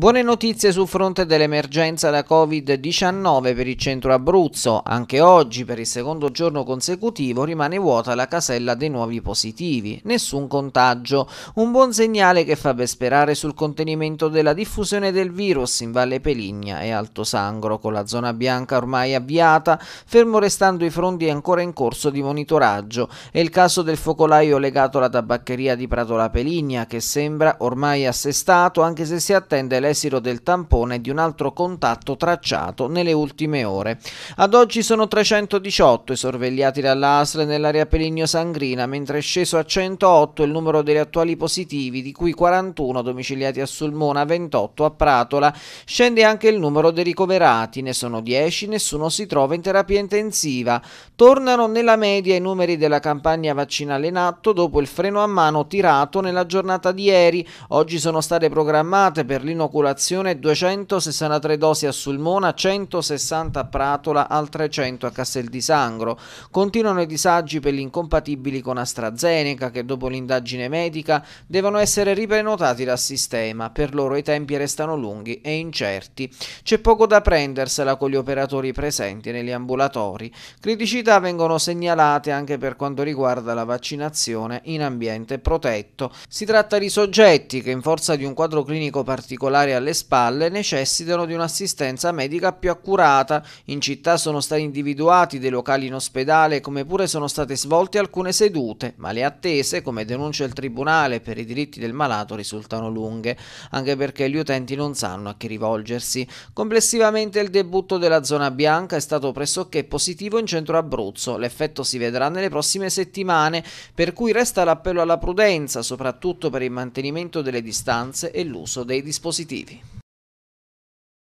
Buone notizie sul fronte dell'emergenza da Covid-19 per il centro Abruzzo. Anche oggi, per il secondo giorno consecutivo, rimane vuota la casella dei nuovi positivi. Nessun contagio. Un buon segnale che fa ben sperare sul contenimento della diffusione del virus in Valle Peligna e Alto Sangro, con la zona bianca ormai avviata, fermo restando i fronti ancora in corso di monitoraggio. È il caso del focolaio legato alla tabaccheria di Prato La Peligna, che sembra ormai assestato anche se si attende l'emergenza presero del tampone di un altro contatto tracciato nelle ultime ore. Ad oggi sono 318 i sorvegliati dalla nell'area Peligno Sangrina, mentre è sceso a 108 il numero degli attuali positivi, di cui 41 domiciliati a Sulmona, 28 a Pratola. Scende anche il numero dei ricoverati, ne sono 10, nessuno si trova in terapia intensiva. Tornano nella media i numeri della campagna vaccinale in atto dopo il freno a mano tirato nella giornata di ieri. Oggi sono state programmate per l'inoculazione circolazione, 263 dosi a Sulmona, 160 a Pratola, altre 100 a Castel di Sangro. Continuano i disagi per gli incompatibili con AstraZeneca che dopo l'indagine medica devono essere riprenotati dal sistema. Per loro i tempi restano lunghi e incerti. C'è poco da prendersela con gli operatori presenti negli ambulatori. Criticità vengono segnalate anche per quanto riguarda la vaccinazione in ambiente protetto. Si tratta di soggetti che in forza di un quadro clinico particolare muscolari alle spalle necessitano di un'assistenza medica più accurata. In città sono stati individuati dei locali in ospedale, come pure sono state svolte alcune sedute, ma le attese, come denuncia il Tribunale per i diritti del malato, risultano lunghe, anche perché gli utenti non sanno a chi rivolgersi. Complessivamente il debutto della zona bianca è stato pressoché positivo in centro Abruzzo. L'effetto si vedrà nelle prossime settimane, per cui resta l'appello alla prudenza, soprattutto per il mantenimento delle distanze e l'uso dei dispositivi TV.